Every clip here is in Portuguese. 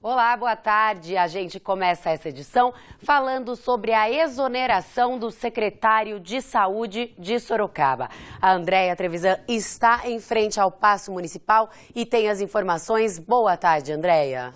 Olá, boa tarde. A gente começa essa edição falando sobre a exoneração do secretário de Saúde de Sorocaba. A Andréia Trevisan está em frente ao Paço Municipal e tem as informações. Boa tarde, Andréia.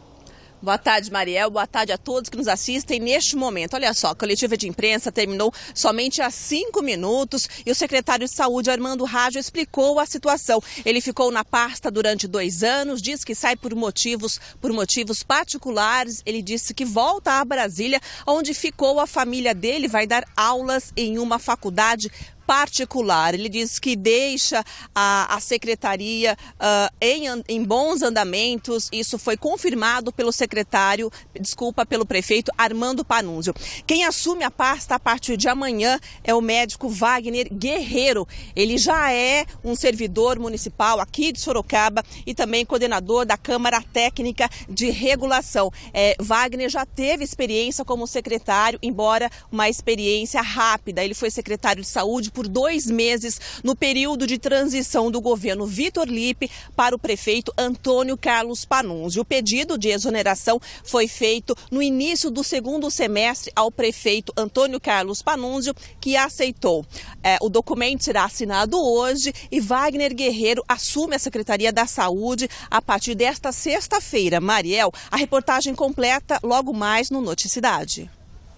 Boa tarde, Mariel. Boa tarde a todos que nos assistem neste momento. Olha só, a coletiva de imprensa terminou somente há cinco minutos e o secretário de Saúde, Armando Rádio, explicou a situação. Ele ficou na pasta durante dois anos, diz que sai por motivos, por motivos particulares. Ele disse que volta a Brasília, onde ficou a família dele, vai dar aulas em uma faculdade particular. Ele diz que deixa a, a secretaria uh, em, em bons andamentos. Isso foi confirmado pelo secretário, desculpa, pelo prefeito Armando Panunzio. Quem assume a pasta a partir de amanhã é o médico Wagner Guerreiro. Ele já é um servidor municipal aqui de Sorocaba e também coordenador da Câmara Técnica de Regulação. É, Wagner já teve experiência como secretário, embora uma experiência rápida. Ele foi secretário de Saúde por dois meses no período de transição do governo Vitor Lipe para o prefeito Antônio Carlos Panunzi. O pedido de exoneração foi feito no início do segundo semestre ao prefeito Antônio Carlos Panunzio, que aceitou. É, o documento será assinado hoje e Wagner Guerreiro assume a Secretaria da Saúde a partir desta sexta-feira. Mariel, a reportagem completa logo mais no Noticidade.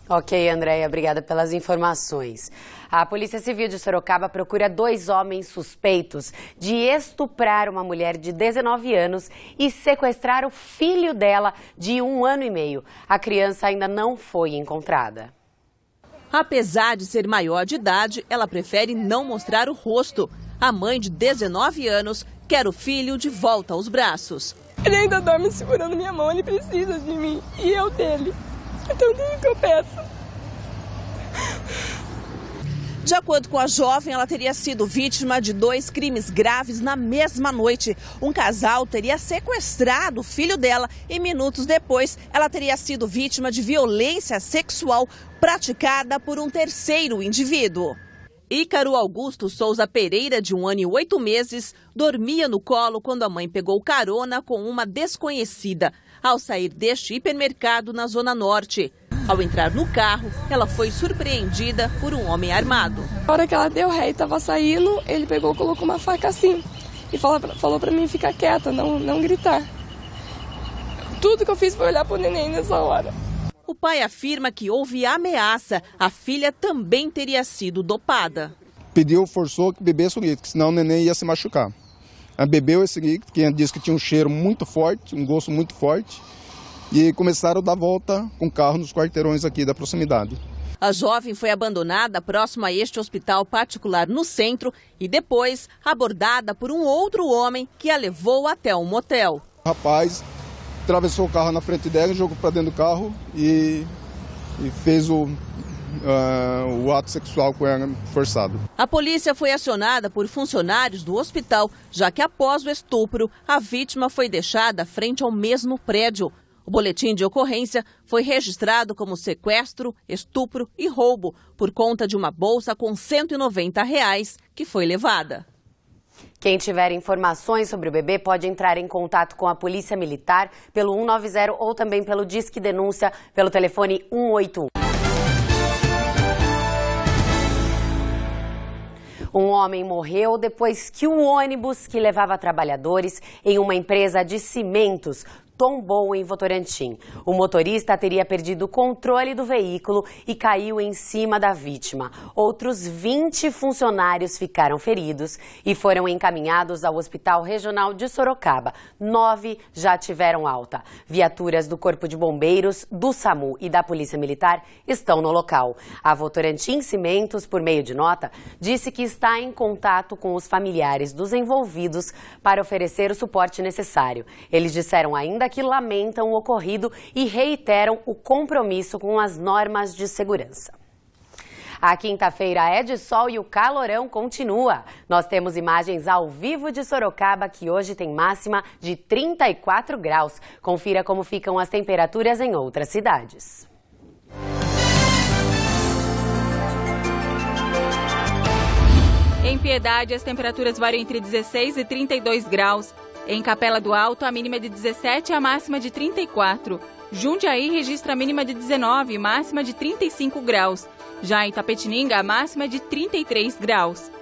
Ok, Andréia, obrigada pelas informações. A Polícia Civil de Sorocaba procura dois homens suspeitos de estuprar uma mulher de 19 anos e sequestrar o filho dela de um ano e meio. A criança ainda não foi encontrada. Apesar de ser maior de idade, ela prefere não mostrar o rosto. A mãe de 19 anos quer o filho de volta aos braços. Ele ainda dorme segurando minha mão, ele precisa de mim e eu dele. Então, tudo que eu peço. De acordo com a jovem, ela teria sido vítima de dois crimes graves na mesma noite. Um casal teria sequestrado o filho dela e minutos depois ela teria sido vítima de violência sexual praticada por um terceiro indivíduo. Ícaro Augusto Souza Pereira, de um ano e oito meses, dormia no colo quando a mãe pegou carona com uma desconhecida ao sair deste hipermercado na Zona Norte. Ao entrar no carro, ela foi surpreendida por um homem armado. Na hora que ela deu ré e estava saindo, ele pegou colocou uma faca assim e falou para mim ficar quieta, não, não gritar. Tudo que eu fiz foi olhar para o neném nessa hora. O pai afirma que houve ameaça. A filha também teria sido dopada. Pediu, forçou que bebesse o litro, senão o neném ia se machucar. Ah, bebeu esse líquido, que disse que tinha um cheiro muito forte, um gosto muito forte, e começaram a dar volta com carro nos quarteirões aqui da proximidade. A jovem foi abandonada próximo a este hospital particular no centro e depois abordada por um outro homem que a levou até um motel. O rapaz atravessou o carro na frente dela, jogou para dentro do carro e, e fez o uh, o ato sexual com ela é forçado. A polícia foi acionada por funcionários do hospital, já que após o estupro, a vítima foi deixada frente ao mesmo prédio. O boletim de ocorrência foi registrado como sequestro, estupro e roubo por conta de uma bolsa com R$ 190 reais que foi levada. Quem tiver informações sobre o bebê pode entrar em contato com a Polícia Militar pelo 190 ou também pelo Disque Denúncia pelo telefone 181. Um homem morreu depois que um ônibus que levava trabalhadores em uma empresa de cimentos tombou em Votorantim. O motorista teria perdido o controle do veículo e caiu em cima da vítima. Outros 20 funcionários ficaram feridos e foram encaminhados ao Hospital Regional de Sorocaba. Nove já tiveram alta. Viaturas do Corpo de Bombeiros, do SAMU e da Polícia Militar estão no local. A Votorantim Cimentos, por meio de nota, disse que está em contato com os familiares dos envolvidos para oferecer o suporte necessário. Eles disseram ainda que lamentam o ocorrido e reiteram o compromisso com as normas de segurança. A quinta-feira é de sol e o calorão continua. Nós temos imagens ao vivo de Sorocaba, que hoje tem máxima de 34 graus. Confira como ficam as temperaturas em outras cidades. Em Piedade, as temperaturas variam entre 16 e 32 graus. Em Capela do Alto, a mínima é de 17 e a máxima de 34. Jundiaí registra a mínima de 19 e máxima de 35 graus. Já em Tapetininga, a máxima é de 33 graus.